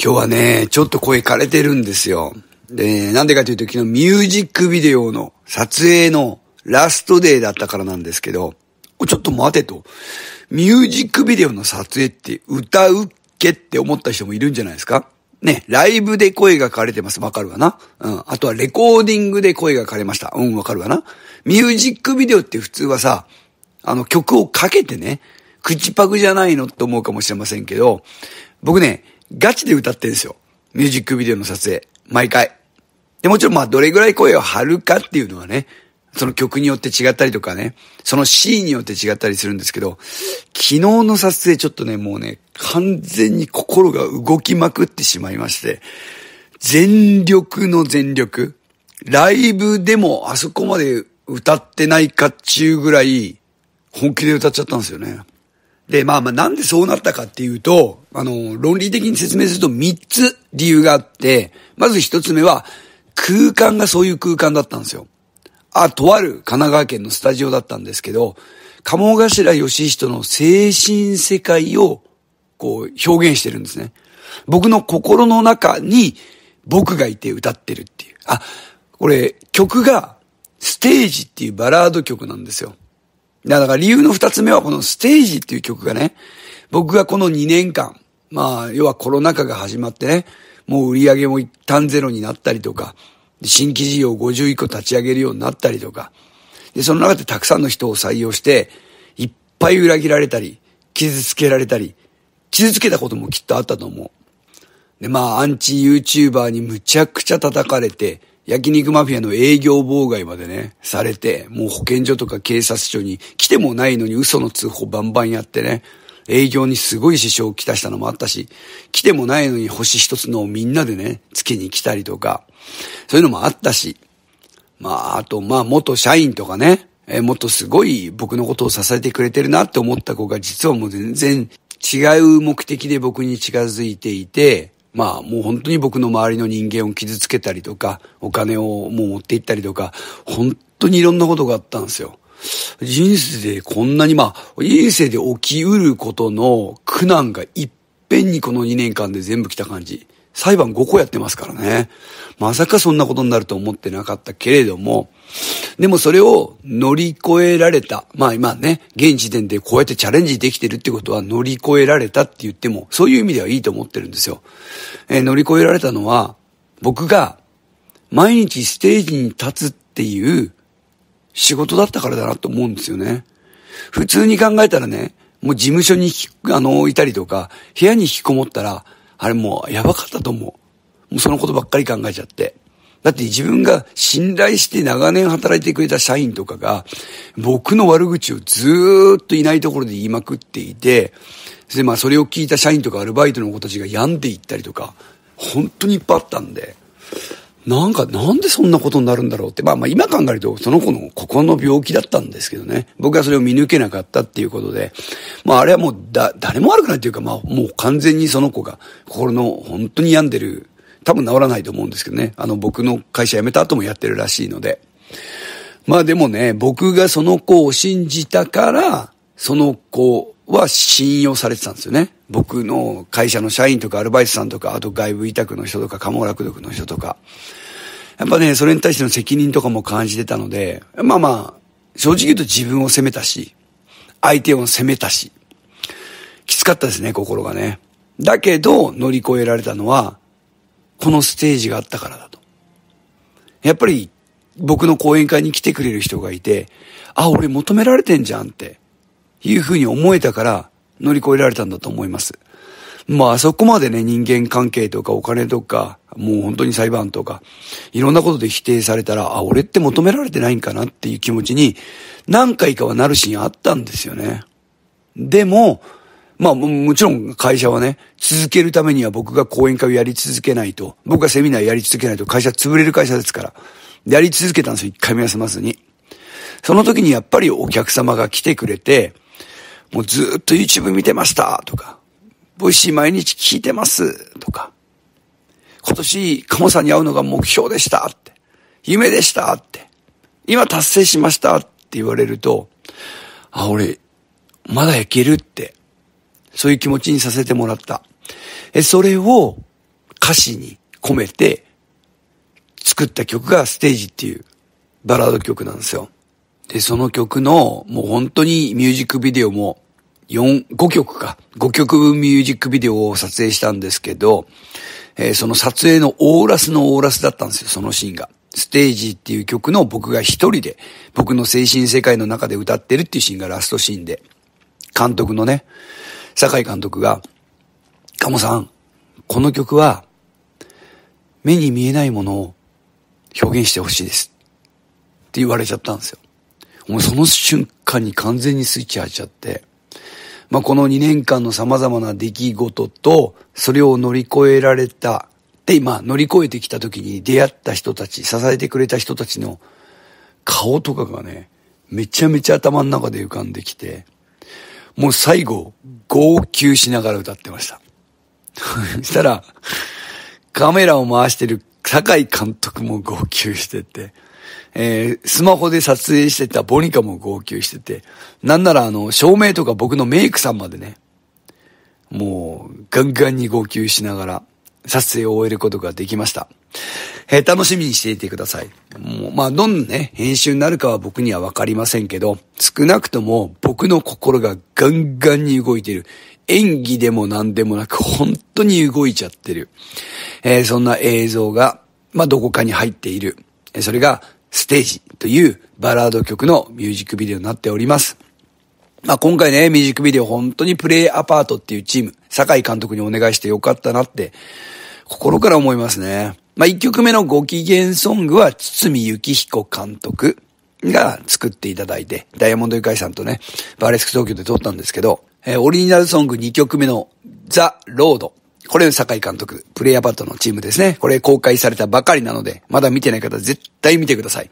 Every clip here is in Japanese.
今日はね、ちょっと声枯れてるんですよ。で、なんでかというと昨日ミュージックビデオの撮影のラストデーだったからなんですけど、ちょっと待てと。ミュージックビデオの撮影って歌うっけって思った人もいるんじゃないですかね、ライブで声が枯れてます。わかるわな。うん。あとはレコーディングで声が枯れました。うん、わかるわな。ミュージックビデオって普通はさ、あの曲をかけてね、口パクじゃないのって思うかもしれませんけど、僕ね、ガチで歌ってるんですよ。ミュージックビデオの撮影。毎回。で、もちろんまあどれぐらい声を張るかっていうのはね、その曲によって違ったりとかね、そのシーンによって違ったりするんですけど、昨日の撮影ちょっとね、もうね、完全に心が動きまくってしまいまして、全力の全力。ライブでもあそこまで歌ってないかっちゅうぐらい、本気で歌っちゃったんですよね。で、まあまあなんでそうなったかっていうと、あの、論理的に説明すると3つ理由があって、まず1つ目は、空間がそういう空間だったんですよ。あ、とある神奈川県のスタジオだったんですけど、鴨頭義人の精神世界をこう表現してるんですね。僕の心の中に僕がいて歌ってるっていう。あ、これ曲がステージっていうバラード曲なんですよ。だから理由の二つ目はこのステージっていう曲がね、僕がこの2年間、まあ、要はコロナ禍が始まってね、もう売り上げも一旦ゼロになったりとか、新規事業51個立ち上げるようになったりとか、で、その中でたくさんの人を採用して、いっぱい裏切られたり、傷つけられたり、傷つけたこともきっとあったと思う。で、まあ、アンチ YouTuber にむちゃくちゃ叩かれて、焼肉マフィアの営業妨害までね、されて、もう保健所とか警察署に来てもないのに嘘の通報バンバンやってね、営業にすごい支障をきたしたのもあったし、来てもないのに星一つのをみんなでね、つけに来たりとか、そういうのもあったし、まあ、あと、まあ、元社員とかね、えもっとすごい僕のことを支えてくれてるなって思った子が実はもう全然違う目的で僕に近づいていて、まあもう本当に僕の周りの人間を傷つけたりとか、お金をもう持って行ったりとか、本当にいろんなことがあったんですよ。人生でこんなにまあ、人生で起きうることの苦難がいっぺんにこの2年間で全部来た感じ。裁判5個やってますからね。まさかそんなことになると思ってなかったけれども、でもそれを乗り越えられた。まあ今ね、現時点でこうやってチャレンジできてるってことは乗り越えられたって言っても、そういう意味ではいいと思ってるんですよ。えー、乗り越えられたのは、僕が毎日ステージに立つっていう仕事だったからだなと思うんですよね。普通に考えたらね、もう事務所にあの、いたりとか、部屋に引きこもったら、あれもうやばかったと思う。もうそのことばっかり考えちゃって。だって自分が信頼して長年働いてくれた社員とかが、僕の悪口をずーっといないところで言いまくっていて、でまあそれを聞いた社員とかアルバイトの子たちが病んでいったりとか、本当にいっぱいあったんで、なんか、なんでそんなことになるんだろうって。まあまあ今考えると、その子のここの病気だったんですけどね。僕はそれを見抜けなかったっていうことで。まああれはもうだ、誰も悪くないっていうか、まあもう完全にその子が心の本当に病んでる。多分治らないと思うんですけどね。あの僕の会社辞めた後もやってるらしいので。まあでもね、僕がその子を信じたから、その子は信用されてたんですよね。僕の会社の社員とかアルバイトさんとか、あと外部委託の人とか、カモラクドクの人とか。やっぱね、それに対しての責任とかも感じてたので、まあまあ、正直言うと自分を責めたし、相手を責めたし、きつかったですね、心がね。だけど、乗り越えられたのは、このステージがあったからだと。やっぱり、僕の講演会に来てくれる人がいて、あ、俺求められてんじゃんっていうふうに思えたから乗り越えられたんだと思います。まあそこまでね、人間関係とかお金とか、もう本当に裁判とか、いろんなことで否定されたら、あ、俺って求められてないんかなっていう気持ちに何回かはなるシーンあったんですよね。でも、まあもちろん会社はね、続けるためには僕が講演会をやり続けないと、僕がセミナーやり続けないと会社潰れる会社ですから、やり続けたんですよ、一回目休まずに。その時にやっぱりお客様が来てくれて、もうずっと YouTube 見てましたとか、ボイシー毎日聞いてますとか、今年、鴨さんに会うのが目標でしたって、夢でしたって、今達成しましたって言われると、あ、俺、まだいけるって、そういう気持ちにさせてもらった。え、それを歌詞に込めて作った曲がステージっていうバラード曲なんですよ。で、その曲の、もう本当にミュージックビデオも、4、5曲か。5曲分ミュージックビデオを撮影したんですけど、えー、その撮影のオーラスのオーラスだったんですよ、そのシーンが。ステージっていう曲の僕が一人で、僕の精神世界の中で歌ってるっていうシーンがラストシーンで、監督のね、酒井監督が、カモさん、この曲は、目に見えないものを表現してほしいです。って言われちゃったんですよ。もうその瞬間に完全にスイッチ入っちゃって、まあ、この2年間の様々な出来事と、それを乗り越えられた、で、今、乗り越えてきた時に出会った人たち、支えてくれた人たちの顔とかがね、めちゃめちゃ頭の中で浮かんできて、もう最後、号泣しながら歌ってました。そしたら、カメラを回してる酒井監督も号泣してて、えー、スマホで撮影してたボニカも号泣してて、なんならあの、照明とか僕のメイクさんまでね、もう、ガンガンに号泣しながら、撮影を終えることができました。えー、楽しみにしていてください。もう、まあ、どんなね、編集になるかは僕にはわかりませんけど、少なくとも僕の心がガンガンに動いてる。演技でも何でもなく、本当に動いちゃってる。えー、そんな映像が、まあ、どこかに入っている。えそれが、ステージというバラード曲のミュージックビデオになっております。まあ、今回ね、ミュージックビデオ本当にプレイアパートっていうチーム、酒井監督にお願いしてよかったなって、心から思いますね。まあ、1曲目のご機嫌ソングは、堤幸彦監督が作っていただいて、ダイヤモンドユカイさんとね、バーレスク東京で撮ったんですけど、えー、オリジナルソング2曲目の、ザ・ロードこれ酒坂井監督、プレイヤーパッドのチームですね。これ公開されたばかりなので、まだ見てない方絶対見てください。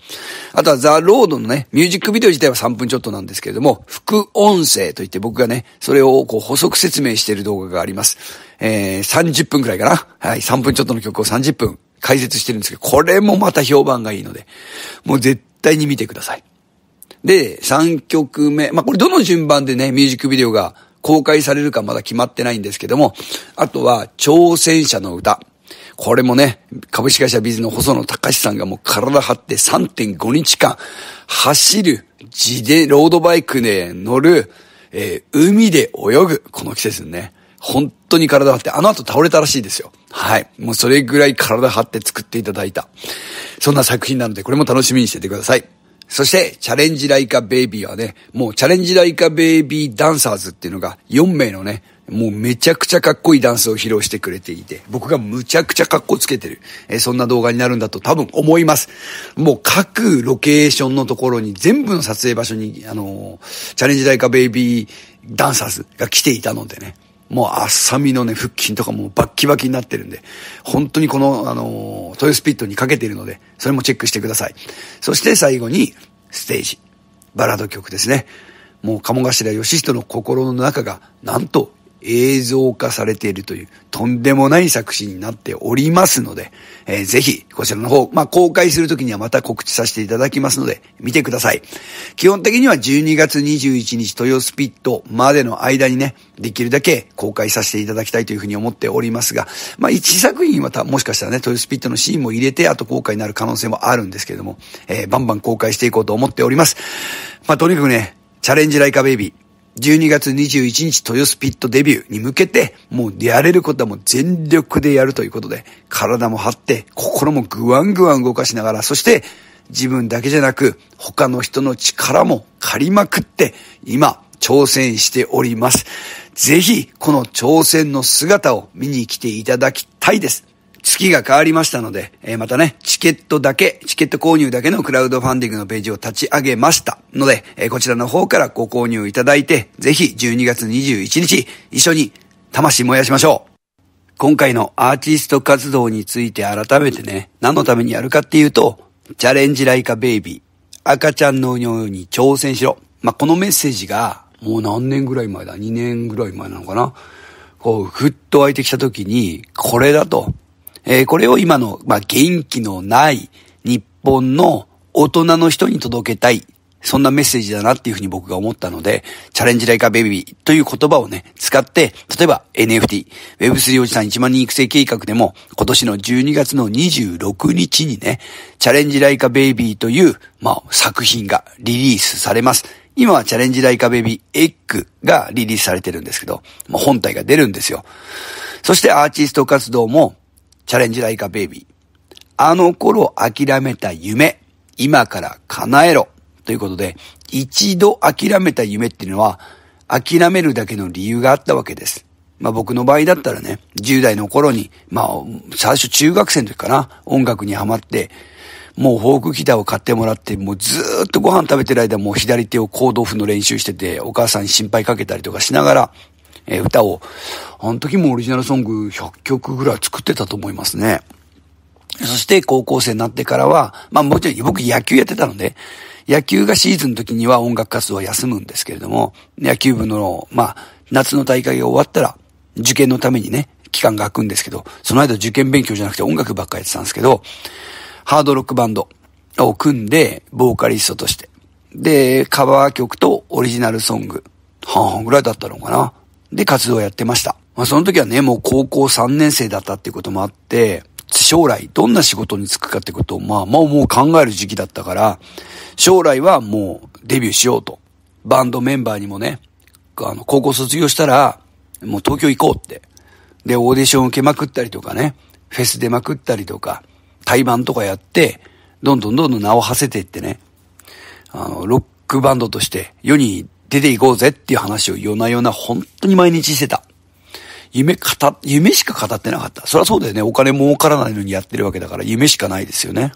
あとはザ・ロードのね、ミュージックビデオ自体は3分ちょっとなんですけれども、副音声といって僕がね、それをこう補足説明している動画があります。えー、30分くらいかな。はい、3分ちょっとの曲を30分解説してるんですけど、これもまた評判がいいので、もう絶対に見てください。で、3曲目。まあ、これどの順番でね、ミュージックビデオが公開されるかまだ決まってないんですけども、あとは、挑戦者の歌。これもね、株式会社ビズの細野隆さんがもう体張って3.5日間、走る、自で、ロードバイクで乗る、えー、海で泳ぐ、この季節ね。本当に体張って、あの後倒れたらしいですよ。はい。もうそれぐらい体張って作っていただいた。そんな作品なので、これも楽しみにしててください。そして、チャレンジライカベイビーはね、もうチャレンジライカベイビーダンサーズっていうのが4名のね、もうめちゃくちゃかっこいいダンスを披露してくれていて、僕がむちゃくちゃかっこつけてる、えそんな動画になるんだと多分思います。もう各ロケーションのところに全部の撮影場所に、あのチャレンジライカベイビーダンサーズが来ていたのでね。もうあっさみのね、腹筋とかもバッキバキになってるんで、本当にこの、あのートヨスピットにかけているので、それもチェックしてください。そして最後に、ステージ。バラード曲ですね。もう、鴨頭義人の心の中が、なんと、映像化されているという、とんでもない作品になっておりますので、えー、ぜひ、こちらの方、まあ、公開するときにはまた告知させていただきますので、見てください。基本的には12月21日、豊スピットまでの間にね、できるだけ公開させていただきたいというふうに思っておりますが、まあ、1作品はた、もしかしたらね、豊スピットのシーンも入れて、あと公開になる可能性もあるんですけれども、えー、バンバン公開していこうと思っております。まあ、とにかくね、チャレンジライカベイビー、12月21日、豊スピットデビューに向けて、もうやれることはもう全力でやるということで、体も張って、心もぐわんぐわん動かしながら、そして、自分だけじゃなく、他の人の力も借りまくって、今、挑戦しております。ぜひ、この挑戦の姿を見に来ていただきたいです。月が変わりましたので、えまたね、チケットだけ、チケット購入だけのクラウドファンディングのページを立ち上げましたので、えこちらの方からご購入いただいて、ぜひ12月21日、一緒に魂燃やしましょう今回のアーティスト活動について改めてね、何のためにやるかっていうと、チャレンジライカベイビー、赤ちゃんの尿に挑戦しろ。まあ、このメッセージが、もう何年ぐらい前だ ?2 年ぐらい前なのかなこう、ふっと湧いてきた時に、これだと。えー、これを今の、まあ、元気のない日本の大人の人に届けたい。そんなメッセージだなっていうふうに僕が思ったので、チャレンジライカベビーという言葉をね、使って、例えば NFT、Web3 おじさん1万人育成計画でも、今年の12月の26日にね、チャレンジライカベイビーという、まあ、作品がリリースされます。今はチャレンジライカベビーエッグがリリースされてるんですけど、まあ、本体が出るんですよ。そしてアーティスト活動もチャレンジライカベイビー。あの頃諦めた夢、今から叶えろ。ということで、一度諦めた夢っていうのは、諦めるだけの理由があったわけです。まあ僕の場合だったらね、10代の頃に、まあ最初中学生の時かな、音楽にハマって、もうフォークギターを買ってもらって、もうずーっとご飯食べてる間もう左手をコードオフの練習してて、お母さんに心配かけたりとかしながら、えー、歌を、あの時もオリジナルソング100曲ぐらい作ってたと思いますね。そして高校生になってからは、まあもちろん僕野球やってたので、野球がシーズンの時には音楽活動は休むんですけれども、野球部の、まあ夏の大会が終わったら、受験のためにね、期間が空くんですけど、その間受験勉強じゃなくて音楽ばっかやってたんですけど、ハードロックバンドを組んで、ボーカリストとして。で、カバー曲とオリジナルソング。半々ぐらいだったのかな。で活動をやってました。まあ、その時はね、もう高校3年生だったっていうこともあって、将来どんな仕事に就くかってことを、まあ、もうもう考える時期だったから、将来はもうデビューしようと。バンドメンバーにもね、あの、高校卒業したら、もう東京行こうって。で、オーディション受けまくったりとかね、フェス出まくったりとか、対バンとかやって、どんどんどんどん名を馳せていってね、あの、ロックバンドとして世に出ていこうぜっていう話を夜な夜な本当に毎日してた。夢語、夢しか語ってなかった。そりゃそうだよね。お金儲からないのにやってるわけだから夢しかないですよね。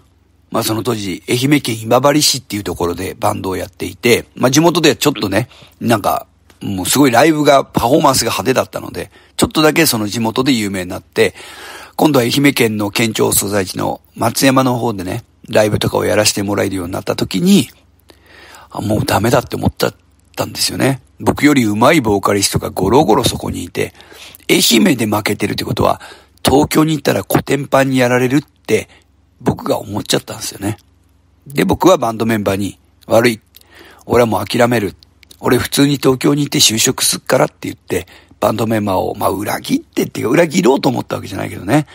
まあその当時、愛媛県今治市っていうところでバンドをやっていて、まあ地元ではちょっとね、なんか、もうすごいライブが、パフォーマンスが派手だったので、ちょっとだけその地元で有名になって、今度は愛媛県の県庁所在地の松山の方でね、ライブとかをやらせてもらえるようになった時に、あもうダメだって思ったたんですよね。僕より上手いボーカリストがゴロゴロそこにいて、愛媛で負けてるってことは、東京に行ったらコテンパンにやられるって僕が思っちゃったんですよね。で、僕はバンドメンバーに、悪い。俺はもう諦める。俺普通に東京に行って就職すっからって言って、バンドメンバーを、まあ裏切ってっていうか、裏切ろうと思ったわけじゃないけどね。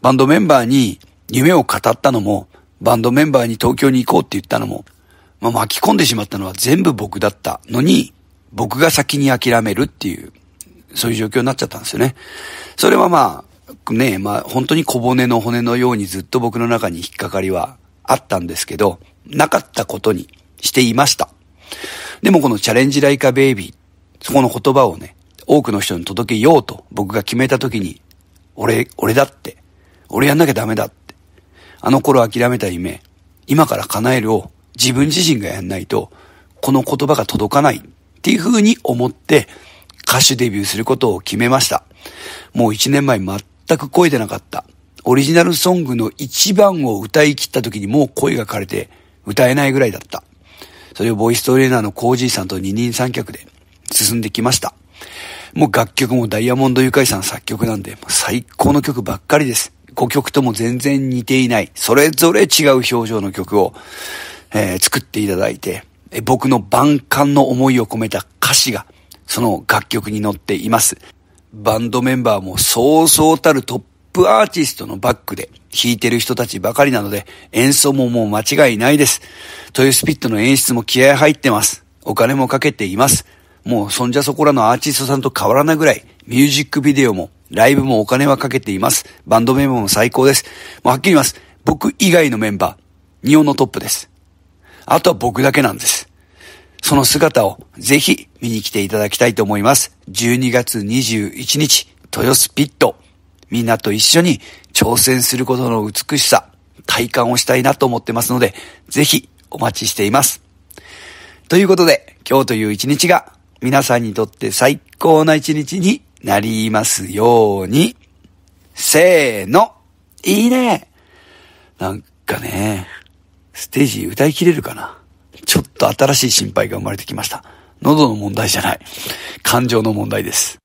バンドメンバーに夢を語ったのも、バンドメンバーに東京に行こうって言ったのも、まあ、巻き込んでしまったのは全部僕だったのに、僕が先に諦めるっていう、そういう状況になっちゃったんですよね。それはまあ、ねまあ本当に小骨の骨のようにずっと僕の中に引っかかりはあったんですけど、なかったことにしていました。でもこのチャレンジライカベイビー、そこの言葉をね、多くの人に届けようと僕が決めた時に、俺、俺だって、俺やんなきゃダメだって、あの頃諦めた夢、今から叶えるを自分自身がやんないと、この言葉が届かないっていう風に思って、歌手デビューすることを決めました。もう1年前全く声でなかった。オリジナルソングの一番を歌い切った時にもう声が枯れて歌えないぐらいだった。それをボイストレーナーのコージーさんと二人三脚で進んできました。もう楽曲もダイヤモンドユカイさん作曲なんで、最高の曲ばっかりです。5曲とも全然似ていない、それぞれ違う表情の曲を、えー、作っていただいて、僕の万感の思いを込めた歌詞が、その楽曲に載っています。バンドメンバーもそうそうたるトップアーティストのバックで弾いてる人たちばかりなので、演奏ももう間違いないです。トヨスピットの演出も気合入ってます。お金もかけています。もうそんじゃそこらのアーティストさんと変わらないぐらい、ミュージックビデオもライブもお金はかけています。バンドメンバーも最高です。もうはっきり言います。僕以外のメンバー、日本のトップです。あとは僕だけなんです。その姿をぜひ見に来ていただきたいと思います。12月21日、豊洲ピット。みんなと一緒に挑戦することの美しさ、体感をしたいなと思ってますので、ぜひお待ちしています。ということで、今日という一日が皆さんにとって最高な一日になりますように。せーの、いいねなんかね、ステージ歌い切れるかなちょっと新しい心配が生まれてきました。喉の問題じゃない。感情の問題です。